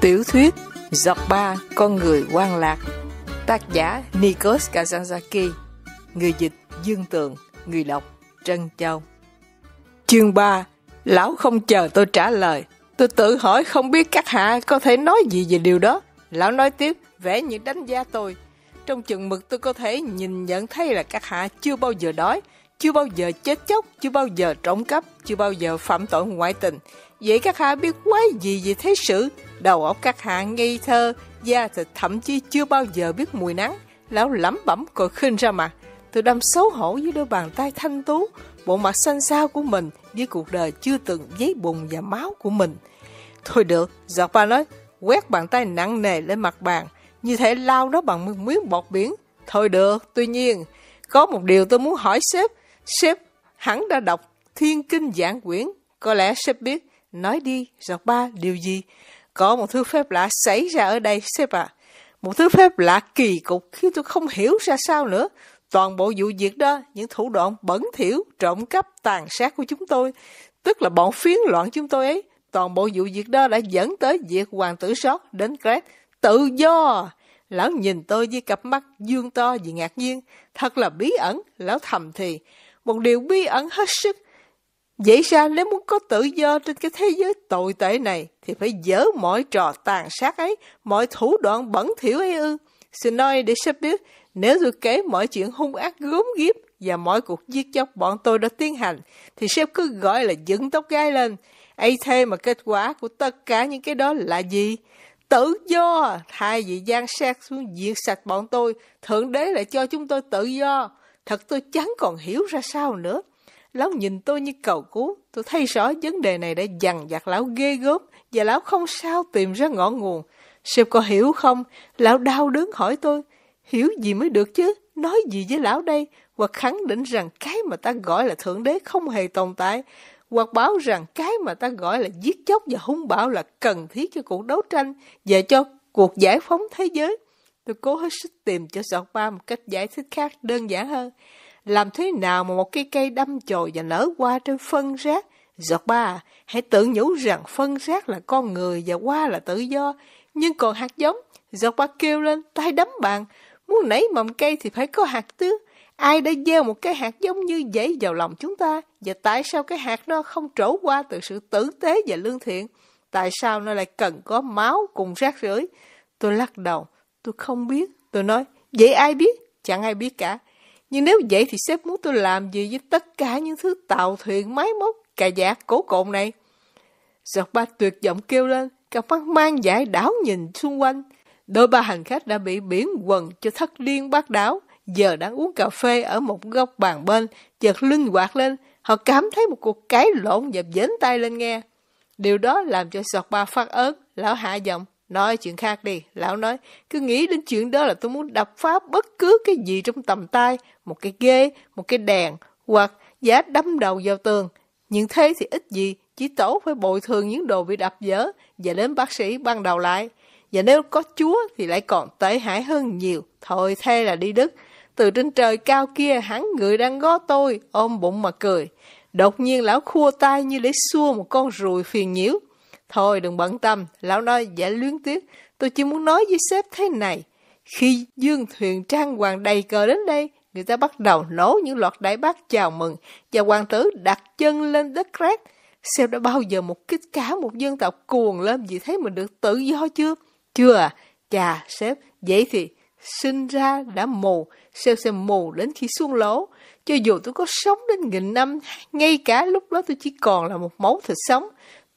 Tiểu thuyết Giọt ba con người quan lạc Tác giả Nikos kazantzaki Người dịch Dương Tường Người đọc Trân Châu Chương 3 Lão không chờ tôi trả lời Tôi tự hỏi không biết các hạ có thể nói gì về điều đó Lão nói tiếp vẽ những đánh giá tôi Trong chừng mực tôi có thể nhìn nhận thấy là các hạ chưa bao giờ đói Chưa bao giờ chết chóc Chưa bao giờ trộm cắp Chưa bao giờ phạm tội ngoại tình Vậy các hạ biết quái gì về thế sự Đầu óc các hạ ngây thơ, da thịt thậm chí chưa bao giờ biết mùi nắng. Lão lắm bẩm cười khinh ra mặt. Tôi đâm xấu hổ với đôi bàn tay thanh tú, bộ mặt xanh xao của mình với cuộc đời chưa từng giấy bùn và máu của mình. Thôi được, giọt ba nói, quét bàn tay nặng nề lên mặt bàn, như thể lao nó bằng miếng bọt biển. Thôi được, tuy nhiên, có một điều tôi muốn hỏi sếp. Sếp hắn đã đọc thiên kinh giảng quyển. Có lẽ sếp biết, nói đi, giọt ba, điều gì? có một thứ phép lạ xảy ra ở đây sếp ạ à. một thứ phép lạ kỳ cục khiến tôi không hiểu ra sao nữa toàn bộ vụ việc đó những thủ đoạn bẩn thỉu trộm cắp tàn sát của chúng tôi tức là bọn phiến loạn chúng tôi ấy toàn bộ vụ việc đó đã dẫn tới việc hoàng tử sót đến Crest tự do lão nhìn tôi với cặp mắt dương to vì ngạc nhiên thật là bí ẩn lão thầm thì một điều bí ẩn hết sức Vậy sao nếu muốn có tự do trên cái thế giới tồi tệ này thì phải dỡ mọi trò tàn sát ấy, mọi thủ đoạn bẩn thỉu ấy ư. Xin nói để sắp biết, nếu tôi kể mọi chuyện hung ác gớm ghiếp và mọi cuộc giết chóc bọn tôi đã tiến hành, thì sếp cứ gọi là dựng tóc gai lên. ấy thế mà kết quả của tất cả những cái đó là gì? Tự do! Thay vì gian sát xuống diệt sạch bọn tôi, Thượng Đế lại cho chúng tôi tự do. Thật tôi chẳng còn hiểu ra sao nữa. Lão nhìn tôi như cầu cứu, tôi thấy rõ vấn đề này đã dằn vặt lão ghê gớm và lão không sao tìm ra ngọn nguồn. Sếp có hiểu không? Lão đau đớn hỏi tôi. Hiểu gì mới được chứ? Nói gì với lão đây? Hoặc khẳng định rằng cái mà ta gọi là Thượng Đế không hề tồn tại. Hoặc báo rằng cái mà ta gọi là giết chóc và hung bạo là cần thiết cho cuộc đấu tranh và cho cuộc giải phóng thế giới. Tôi cố hết sức tìm cho Giọt Ba một cách giải thích khác đơn giản hơn. Làm thế nào mà một cây cây đâm chồi và nở hoa trên phân rác? Giọt ba, hãy tự nhủ rằng phân rác là con người và hoa là tự do. Nhưng còn hạt giống, giọt ba kêu lên, tay đấm bàn. Muốn nảy mầm cây thì phải có hạt tước. Ai đã gieo một cái hạt giống như vậy vào lòng chúng ta? Và tại sao cái hạt nó không trổ qua từ sự tử tế và lương thiện? Tại sao nó lại cần có máu cùng rác rưởi? Tôi lắc đầu, tôi không biết. Tôi nói, vậy ai biết? Chẳng ai biết cả. Nhưng nếu vậy thì sếp muốn tôi làm gì với tất cả những thứ tàu thuyền, máy móc, cà vạt, cổ cồn này? Giọt ba tuyệt vọng kêu lên, cặp mắt mang giải đảo nhìn xung quanh. Đôi ba hành khách đã bị biển quần cho thất điên bát đáo, giờ đang uống cà phê ở một góc bàn bên, chợt linh hoạt lên, họ cảm thấy một cuộc cái lộn dập dến tay lên nghe. Điều đó làm cho giọt ba phát ớt lão hạ giọng. Nói chuyện khác đi, lão nói, cứ nghĩ đến chuyện đó là tôi muốn đập phá bất cứ cái gì trong tầm tay, một cái ghế, một cái đèn, hoặc giá đâm đầu vào tường. Nhưng thế thì ít gì, chỉ tổ phải bồi thường những đồ bị đập dở và đến bác sĩ ban đầu lại. Và nếu có chúa thì lại còn tệ hại hơn nhiều, thôi thế là đi Đức. Từ trên trời cao kia hắn người đang gó tôi, ôm bụng mà cười. Đột nhiên lão khua tay như để xua một con ruồi phiền nhiễu. Thôi đừng bận tâm, lão nói giả luyến tiếc, tôi chỉ muốn nói với sếp thế này. Khi dương thuyền trang hoàng đầy cờ đến đây, người ta bắt đầu nổ những loạt đại bác chào mừng và hoàng tử đặt chân lên đất rác. Xem đã bao giờ một kích cả một dân tộc cuồng lên vì thấy mình được tự do chưa? Chưa à? Chà, sếp, vậy thì sinh ra đã mù, xem xem mù đến khi xuống lỗ. Cho dù tôi có sống đến nghìn năm, ngay cả lúc đó tôi chỉ còn là một mẫu thịt sống.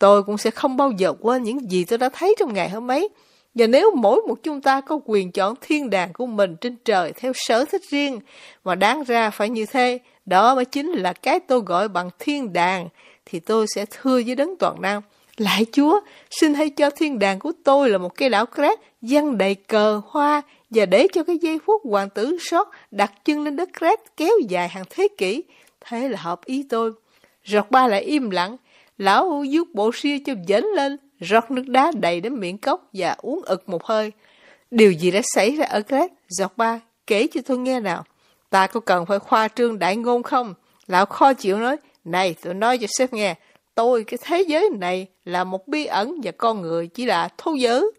Tôi cũng sẽ không bao giờ quên những gì tôi đã thấy trong ngày hôm ấy. Và nếu mỗi một chúng ta có quyền chọn thiên đàng của mình trên trời theo sở thích riêng, mà đáng ra phải như thế, đó mới chính là cái tôi gọi bằng thiên đàng, thì tôi sẽ thưa với đấng toàn năng. Lại Chúa, xin hãy cho thiên đàng của tôi là một cây đảo cát dăng đầy cờ hoa và để cho cái giây phút hoàng tử sót đặt chân lên đất cát kéo dài hàng thế kỷ. Thế là hợp ý tôi. Rọt ba lại im lặng, Lão Hưu dút bộ xia cho dấn lên, rót nước đá đầy đến miệng cốc và uống ực một hơi. Điều gì đã xảy ra ở Greg? Giọt ba, kể cho tôi nghe nào. Ta có cần phải khoa trương đại ngôn không? Lão kho chịu nói, này tôi nói cho sếp nghe, tôi cái thế giới này là một bí ẩn và con người chỉ là thú giới.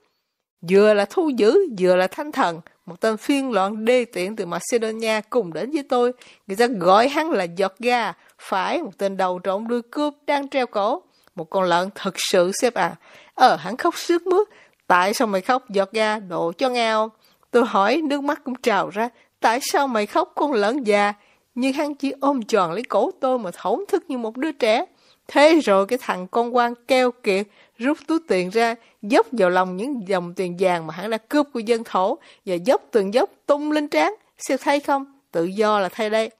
Vừa là thu giữ, vừa là thanh thần, một tên phiên loạn đê tiện từ Macedonia cùng đến với tôi. Người ta gọi hắn là giọt ga, phải một tên đầu trộm đuôi cướp đang treo cổ. Một con lợn thật sự xếp à. Ờ, hắn khóc sướt mướt. Tại sao mày khóc giọt ga, đổ cho ngao? Tôi hỏi, nước mắt cũng trào ra. Tại sao mày khóc con lợn già? Nhưng hắn chỉ ôm tròn lấy cổ tôi mà thổn thức như một đứa trẻ. Thế rồi cái thằng con quan keo kiệt rút túi tiền ra, dốc vào lòng những dòng tiền vàng mà hắn đã cướp của dân thổ và dốc từng dốc tung lên trán. Xem thay không? Tự do là thay đây.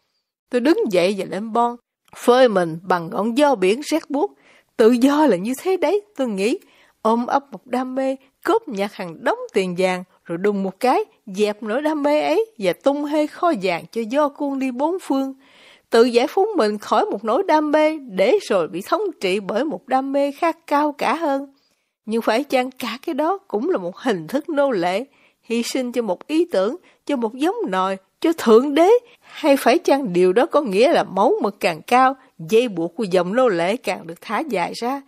Tôi đứng dậy và lên bon, phơi mình bằng ngọn gió biển rét buốt. Tự do là như thế đấy, tôi nghĩ. Ôm ấp một đam mê, cướp nhặt hàng đống tiền vàng, rồi đùng một cái, dẹp nỗi đam mê ấy và tung hê kho vàng cho do cuông đi bốn phương tự giải phóng mình khỏi một nỗi đam mê để rồi bị thống trị bởi một đam mê khác cao cả hơn. Nhưng phải chăng cả cái đó cũng là một hình thức nô lệ, hy sinh cho một ý tưởng, cho một giống nòi, cho thượng đế, hay phải chăng điều đó có nghĩa là máu mực càng cao, dây buộc của dòng nô lệ càng được thả dài ra.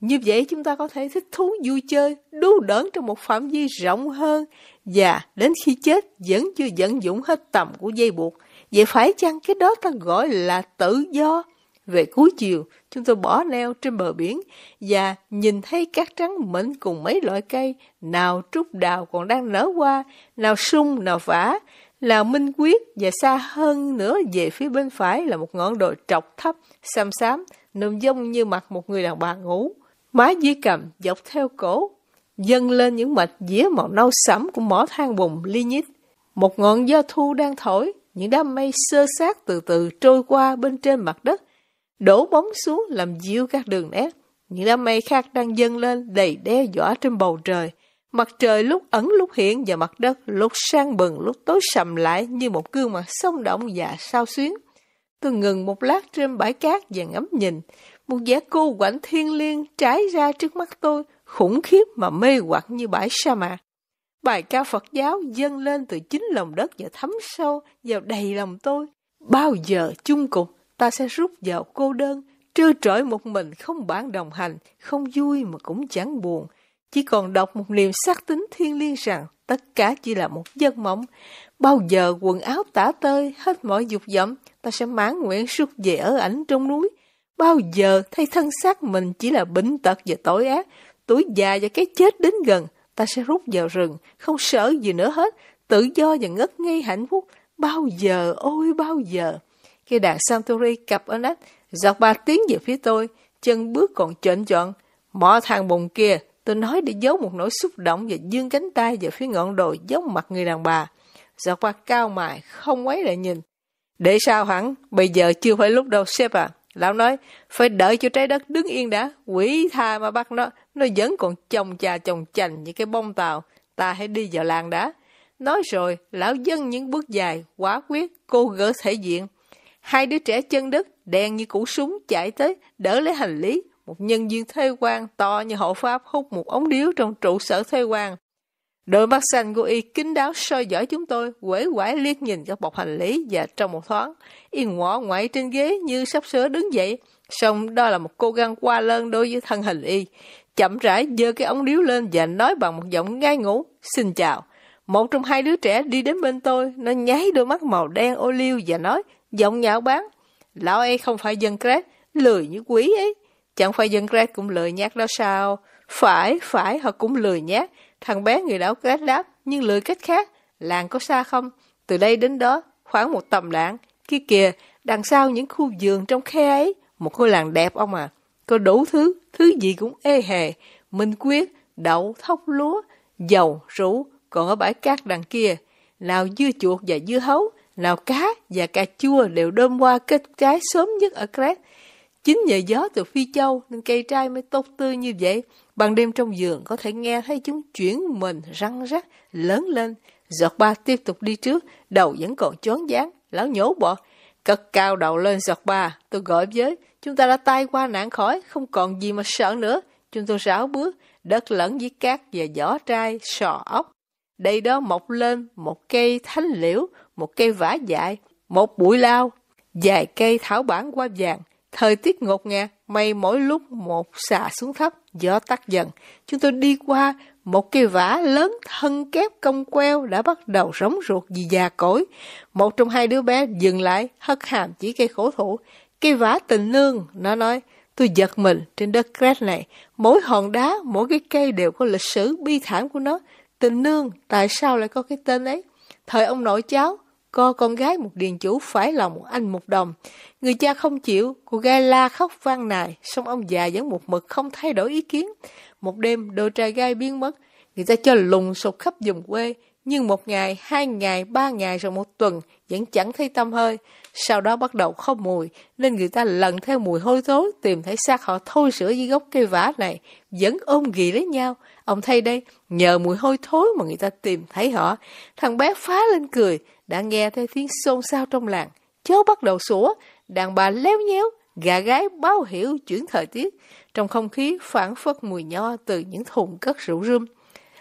Như vậy chúng ta có thể thích thú vui chơi, đú đớn trong một phạm vi rộng hơn, và đến khi chết vẫn chưa dẫn dụng hết tầm của dây buộc, Vậy phải chăng cái đó ta gọi là tự do? Về cuối chiều, chúng tôi bỏ neo trên bờ biển và nhìn thấy cát trắng mịn cùng mấy loại cây, nào trúc đào còn đang nở hoa, nào sung, nào vả, là minh quyết và xa hơn nữa về phía bên phải là một ngọn đồi trọc thấp, xăm xám, nằm dông như mặt một người đàn bà ngủ. Má dưới cầm dọc theo cổ, dâng lên những mạch dĩa màu nâu sẫm của mỏ than bùng ly nhít. Một ngọn gió thu đang thổi, những đám mây sơ sát từ từ trôi qua bên trên mặt đất, đổ bóng xuống làm dịu các đường nét. Những đám mây khác đang dâng lên đầy đe dọa trên bầu trời. Mặt trời lúc ẩn lúc hiện và mặt đất lúc sang bừng lúc tối sầm lại như một gương mặt sông động và sao xuyến. Tôi ngừng một lát trên bãi cát và ngắm nhìn. Một vẻ cô quạnh thiên liêng trái ra trước mắt tôi, khủng khiếp mà mê hoặc như bãi sa mạc. Bài ca Phật giáo dâng lên từ chính lòng đất và thấm sâu vào đầy lòng tôi. Bao giờ chung cục ta sẽ rút vào cô đơn, trơ trọi một mình không bạn đồng hành, không vui mà cũng chẳng buồn. Chỉ còn đọc một niềm xác tính thiên liêng rằng tất cả chỉ là một giấc mộng. Bao giờ quần áo tả tơi, hết mọi dục vọng, ta sẽ mãn nguyện suốt về ở ảnh trong núi. Bao giờ thay thân xác mình chỉ là bệnh tật và tội ác, tuổi già và cái chết đến gần, ta sẽ rút vào rừng, không sợ gì nữa hết, tự do và ngất ngây hạnh phúc, bao giờ, ôi bao giờ. cây đàn Santori cặp ở nách, dọc ba tiếng về phía tôi, chân bước còn chợn chọn, mỏ thằng bồng kia, tôi nói để giấu một nỗi xúc động và dương cánh tay về phía ngọn đồi giống mặt người đàn bà. Dọc ba cao mài, không quấy lại nhìn. Để sao hẳn, bây giờ chưa phải lúc đâu sếp à. Lão nói, phải đợi cho trái đất đứng yên đã, quỷ tha mà bắt nó, nó vẫn còn chồng chà chồng chành những cái bông tàu, ta hãy đi vào làng đã. Nói rồi, lão dân những bước dài, quá quyết, cô gỡ thể diện. Hai đứa trẻ chân đất, đen như củ súng chạy tới, đỡ lấy hành lý. Một nhân viên thuê quan to như hộ pháp hút một ống điếu trong trụ sở thuê quan đôi mắt xanh của y kín đáo soi dõi chúng tôi, quể quải liếc nhìn các bọc hành lý và trong một thoáng, y ngọ ngoại trên ghế như sắp sửa đứng dậy. Xong đó là một cô găng qua lơn đối với thân hình y. Chậm rãi giơ cái ống điếu lên và nói bằng một giọng ngai ngủ, xin chào. Một trong hai đứa trẻ đi đến bên tôi, nó nháy đôi mắt màu đen ô liu và nói, giọng nhạo báng. Lão ấy không phải dân Crete, lười như quý ấy. Chẳng phải dân Crete cũng lười nhát đó sao? Phải, phải, họ cũng lười nhát Thằng bé người đảo cách đáp, nhưng lười cách khác. Làng có xa không? Từ đây đến đó, khoảng một tầm lạng. Kia kìa, đằng sau những khu vườn trong khe ấy, một ngôi làng đẹp ông à. Có đủ thứ, thứ gì cũng ê hề. Minh quyết, đậu, thóc lúa, dầu, rượu, còn ở bãi cát đằng kia. Nào dưa chuột và dưa hấu, nào cá và cà chua đều đơm qua kết trái sớm nhất ở Crest Chính nhờ gió từ Phi Châu nên cây trai mới tốt tươi như vậy. Ban đêm trong giường có thể nghe thấy chúng chuyển mình răng rắc, lớn lên. Giọt ba tiếp tục đi trước, đầu vẫn còn chón dáng, lão nhổ bọt. Cất cao đầu lên giọt ba, tôi gọi với. Chúng ta đã tay qua nạn khỏi, không còn gì mà sợ nữa. Chúng tôi ráo bước, đất lẫn với cát và vỏ trai, sò ốc. Đây đó mọc lên một cây thánh liễu, một cây vả dại, một bụi lao, vài cây thảo bản qua vàng, Thời tiết ngột ngạt, mây mỗi lúc một xà xuống thấp, gió tắt dần. Chúng tôi đi qua một cây vả lớn thân kép cong queo đã bắt đầu rống ruột vì già cỗi. Một trong hai đứa bé dừng lại, hất hàm chỉ cây khổ thủ. Cây vả tình nương, nó nói, tôi giật mình trên đất crét này. Mỗi hòn đá, mỗi cái cây đều có lịch sử bi thảm của nó. Tình nương, tại sao lại có cái tên ấy? Thời ông nội cháu, co con gái một điền chủ phải lòng anh một đồng. Người cha không chịu, cô gai la khóc vang nài, xong ông già vẫn một mực không thay đổi ý kiến. Một đêm, đồ trai gai biến mất, người ta cho lùng sụp khắp vùng quê, nhưng một ngày, hai ngày, ba ngày rồi một tuần vẫn chẳng thấy tâm hơi. Sau đó bắt đầu có mùi, nên người ta lần theo mùi hôi thối tìm thấy xác họ thôi sữa dưới gốc cây vả này, vẫn ôm ghì lấy nhau. Ông thay đây, nhờ mùi hôi thối mà người ta tìm thấy họ. Thằng bé phá lên cười, đã nghe thấy tiếng xôn xao trong làng. cháu bắt đầu sủa, đàn bà léo nhéo, gà gái báo hiểu chuyển thời tiết. Trong không khí phản phất mùi nho từ những thùng cất rượu rum.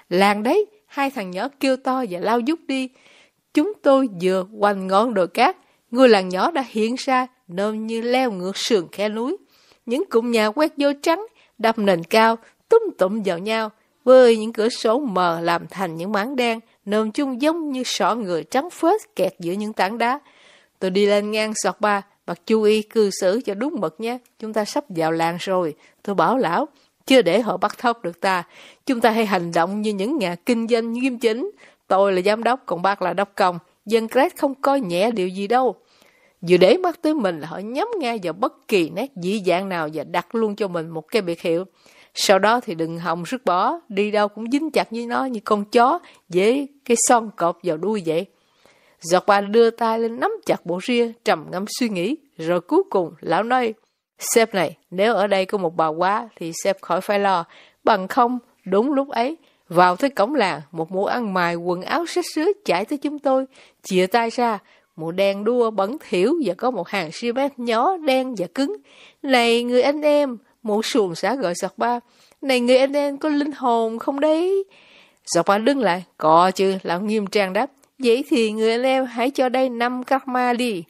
Làng đấy, hai thằng nhỏ kêu to và lao dút đi. Chúng tôi vừa quanh ngón đồi cát, ngôi làng nhỏ đã hiện ra nôm như leo ngược sườn khe núi. Những cụm nhà quét vô trắng, đập nền cao, túm tụm vào nhau, với những cửa sổ mờ làm thành những mảng đen, nồm chung giống như sọ người trắng phết kẹt giữa những tảng đá. Tôi đi lên ngang sọt ba, bậc chú y cư xử cho đúng mực nhé, chúng ta sắp vào làng rồi. Tôi bảo lão, chưa để họ bắt thóc được ta. Chúng ta hãy hành động như những nhà kinh doanh nghiêm chính. Tôi là giám đốc, còn bác là đốc công. Dân Crest không coi nhẹ điều gì đâu. Vừa để mắt tới mình là họ nhắm ngay vào bất kỳ nét dị dạng nào và đặt luôn cho mình một cái biệt hiệu. Sau đó thì đừng hòng rứt bỏ, đi đâu cũng dính chặt với nó như con chó, dễ cái son cọp vào đuôi vậy. Giọt ba đưa tay lên nắm chặt bộ ria, trầm ngâm suy nghĩ, rồi cuối cùng lão nói, Sếp này, nếu ở đây có một bà quá thì sếp khỏi phải lo, bằng không, đúng lúc ấy, vào tới cổng làng, một mụ ăn mài quần áo sách sứa chạy tới chúng tôi, chìa tay ra, mũ đen đua bẩn thiểu và có một hàng xi mét nhỏ đen và cứng. Này người anh em, Mụ xuồng xã gọi giọt ba. Này người anh em có linh hồn không đấy? Giọt ba đứng lại. Có chứ, lão nghiêm trang đáp. Vậy thì người anh em hãy cho đây 5 karma đi.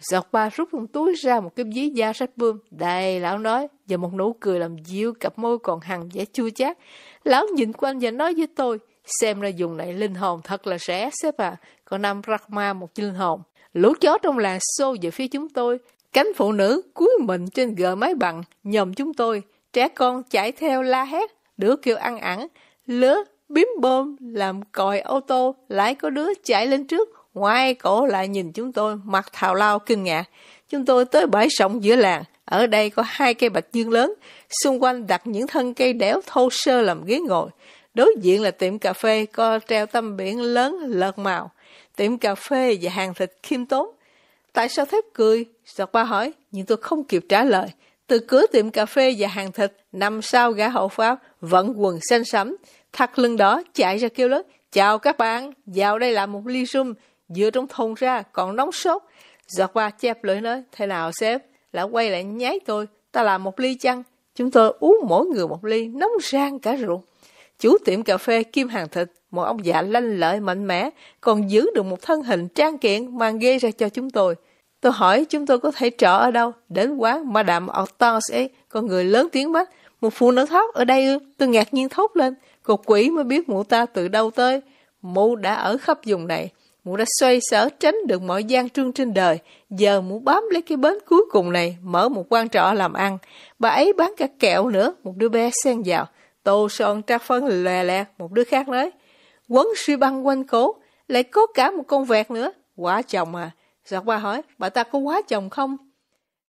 Giọt ba rút trong túi ra một cái giấy da sách bươm. Đây, lão nói. Và một nụ cười làm dịu cặp môi còn hằn vẻ chua chát. Lão nhìn quanh và nói với tôi. Xem ra dùng này linh hồn thật là rẻ xếp à. Còn năm Brahma một linh hồn. Lũ chó trong làng xô về phía chúng tôi. Cánh phụ nữ cúi mình trên gờ máy bằng, nhòm chúng tôi. Trẻ con chạy theo la hét, đứa kêu ăn ẵn Lứa bím bơm làm còi ô tô, lại có đứa chạy lên trước. Ngoài cổ lại nhìn chúng tôi, mặt thào lao kinh ngạc. Chúng tôi tới bãi sông giữa làng. Ở đây có hai cây bạch dương lớn, xung quanh đặt những thân cây đéo thô sơ làm ghế ngồi. Đối diện là tiệm cà phê có treo tấm biển lớn lợt màu, tiệm cà phê và hàng thịt khiêm tốn. Tại sao thép cười? Giọt ba hỏi, nhưng tôi không kịp trả lời. Từ cửa tiệm cà phê và hàng thịt, nằm sau gã hậu pháo, vẫn quần xanh sẫm, thắt lưng đó chạy ra kêu lớn, chào các bạn, vào đây là một ly rum vừa trong thùng ra, còn nóng sốt. Giọt ba chép lưỡi nói, thế nào sếp? Lão quay lại nháy tôi, ta làm một ly chăng? Chúng tôi uống mỗi người một ly, nóng rang cả ruột. Chủ tiệm cà phê Kim Hàng Thịt, một ông già lanh lợi mạnh mẽ, còn giữ được một thân hình trang kiện mang ghê ra cho chúng tôi. Tôi hỏi chúng tôi có thể trọ ở đâu? Đến quán Madame Hortense ấy, con người lớn tiếng mắt. Một phụ nữ thóc ở đây ư? Tôi ngạc nhiên thốt lên. Cô quỷ mới biết mụ ta từ đâu tới. Mụ đã ở khắp vùng này. Mụ đã xoay sở tránh được mọi gian trương trên đời. Giờ mụ bám lấy cái bến cuối cùng này, mở một quan trọ làm ăn. Bà ấy bán cả kẹo nữa, một đứa bé xen vào. Tô Sơn trắc phân lè lẹt một đứa khác nói. Quấn suy băng quanh cố, lại có cả một con vẹt nữa. Quá chồng à. Giọt ba hỏi, bà ta có quá chồng không?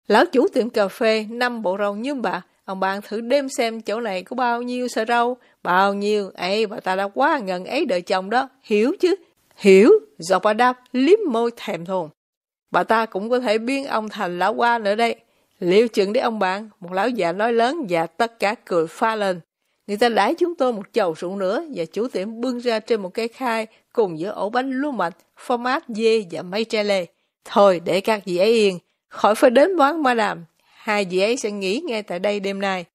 Lão chủ tiệm cà phê, năm bộ rau như bà. Ông bạn thử đêm xem chỗ này có bao nhiêu sợi rau, bao nhiêu. ấy bà ta đã quá ngần ấy đợi chồng đó. Hiểu chứ? Hiểu. Giọt ba đáp, liếm môi thèm thuồng. Bà ta cũng có thể biến ông thành lão qua nữa đây. Liệu chừng đấy ông bạn, một lão già nói lớn và tất cả cười pha lên. Người ta lái chúng tôi một chầu rượu nữa và chủ tiệm bưng ra trên một cái khai cùng với ổ bánh lúa mạch, phô mát dê và mây tre lê. Thôi để các dì ấy yên, khỏi phải đến quán ma đàm. Hai dì ấy sẽ nghỉ ngay tại đây đêm nay.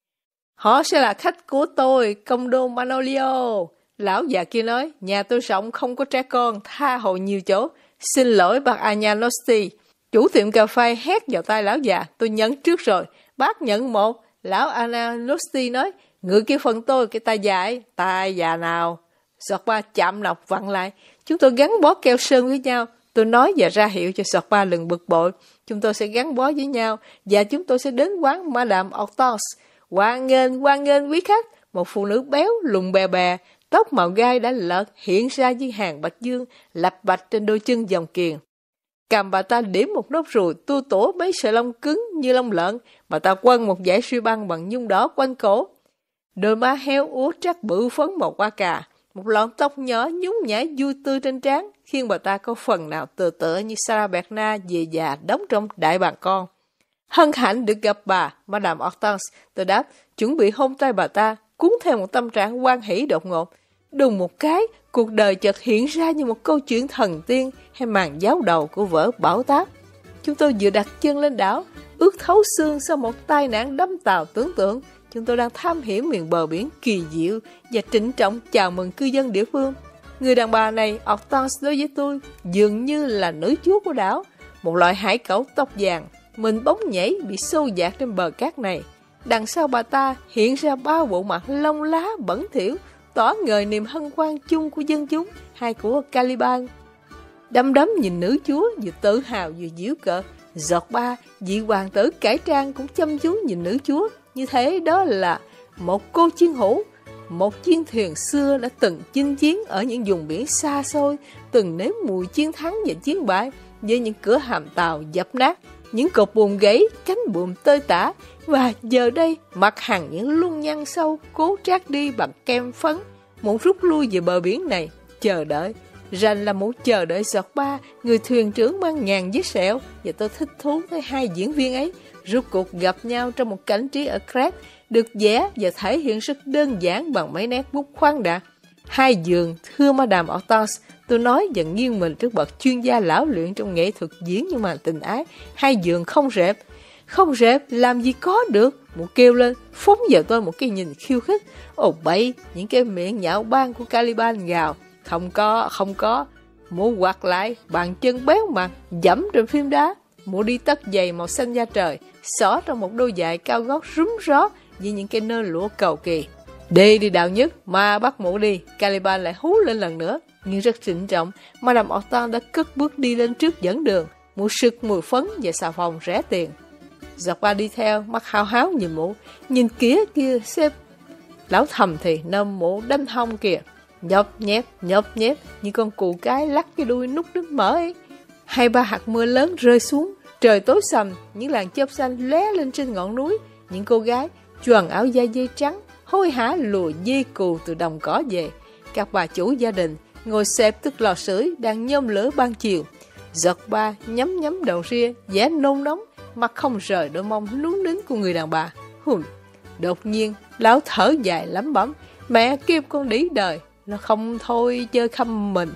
Họ sẽ là khách của tôi, công đô Manolio. Lão già kia nói, nhà tôi rộng không có trẻ con, tha hồ nhiều chỗ. Xin lỗi bác Anya Nosti. Chủ tiệm cà phê hét vào tay lão già, tôi nhấn trước rồi. Bác nhận một, Lão Analusti nói, người kia phần tôi, cái tay dài, tay già nào. Sọt ba chạm lọc vặn lại. Chúng tôi gắn bó keo sơn với nhau. Tôi nói và ra hiệu cho sọt ba lần bực bội. Chúng tôi sẽ gắn bó với nhau và chúng tôi sẽ đến quán Madame octos. Hoan nghênh, hoan nghênh quý khách. Một phụ nữ béo, lùn bè bè, tóc màu gai đã lợt hiện ra dưới hàng bạch dương, lạch bạch trên đôi chân dòng kiền. Cầm bà ta điểm một nốt ruồi tu tổ mấy sợi lông cứng như lông lợn, bà ta quăng một dải suy băng bằng nhung đó quanh cổ. Đôi má heo úa trắc bự phấn màu qua cà, một lọn tóc nhỏ nhúng nhảy vui tươi trên trán, khiến bà ta có phần nào tựa tựa như Sarah Bernard về già đóng trong đại bà con. Hân hạnh được gặp bà, Madame Hortense, tôi đáp, chuẩn bị hôn tay bà ta, cuốn theo một tâm trạng quan hỷ đột ngột. Đùng một cái, cuộc đời chợt hiện ra như một câu chuyện thần tiên hay màn giáo đầu của vở Bảo Táp. Chúng tôi vừa đặt chân lên đảo, ước thấu xương sau một tai nạn đâm tàu tưởng tượng. Chúng tôi đang tham hiểm miền bờ biển kỳ diệu và trịnh trọng chào mừng cư dân địa phương. Người đàn bà này, Octans đối với tôi, dường như là nữ chúa của đảo, một loại hải cẩu tóc vàng, mình bóng nhảy bị sâu dạt trên bờ cát này. Đằng sau bà ta hiện ra bao bộ mặt lông lá bẩn thỉu, tỏ ngời niềm hân hoan chung của dân chúng hay của Caliban. Đâm đấm nhìn nữ chúa vừa tự hào vừa díu cợt, giọt ba vị hoàng tử cải trang cũng chăm chú nhìn nữ chúa. Như thế đó là một cô chiến hữu, một chiến thuyền xưa đã từng chinh chiến ở những vùng biển xa xôi, từng nếm mùi chiến thắng và chiến bại với những cửa hàm tàu dập nát, những cột buồm gãy, cánh buồm tơi tả, và giờ đây, mặt hàng những luân nhăn sâu cố trát đi bằng kem phấn, muốn rút lui về bờ biển này, chờ đợi. Rành là muốn chờ đợi giọt ba, người thuyền trưởng mang nhàn với sẹo, và tôi thích thú với hai diễn viên ấy. rút cuộc gặp nhau trong một cảnh trí ở Crab, được vẽ và thể hiện sức đơn giản bằng mấy nét bút khoan đạt. Hai giường, thưa Madame Hortense, Tôi nói và nghiêng mình trước bậc chuyên gia lão luyện trong nghệ thuật diễn nhưng mà tình ái, hai giường không rẹp. Không rệp, làm gì có được. Mụ kêu lên, phóng vào tôi một cái nhìn khiêu khích. Ồ bay, những cái miệng nhạo ban của Caliban gào. Không có, không có. Mụ quạt lại, bàn chân béo mặt, dẫm trên phim đá. Mụ đi tất giày màu xanh da trời, xỏ trong một đôi giày cao gót rúm ró với những cái nơ lụa cầu kỳ. Đi đi đạo nhất, ma bắt mụ đi. Caliban lại hú lên lần nữa, nhưng rất trịnh trọng. Madame Hortan đã cất bước đi lên trước dẫn đường. Mụ sực mùi phấn và xà phòng rẻ tiền giặc qua đi theo, mắt hao háo nhìn mụ. Nhìn kia kia xếp Lão thầm thì nâm mụ đánh hông kìa. Nhấp nhép, nhấp nhép, như con cụ cái lắc cái đuôi nút nước mỡ ấy. Hai ba hạt mưa lớn rơi xuống, trời tối sầm, những làn chớp xanh lé lên trên ngọn núi. Những cô gái choàng áo da dây trắng, hôi hả lùa dê cù từ đồng cỏ về. Các bà chủ gia đình ngồi xếp tức lò sưởi đang nhôm lửa ban chiều. Giật ba nhắm nhắm đầu ria, vẻ nôn nóng, Mặt không rời đôi mông lúng nín của người đàn bà Hùm Đột nhiên Lão thở dài lắm bấm Mẹ kêu con đĩ đời Nó không thôi chơi khăm mình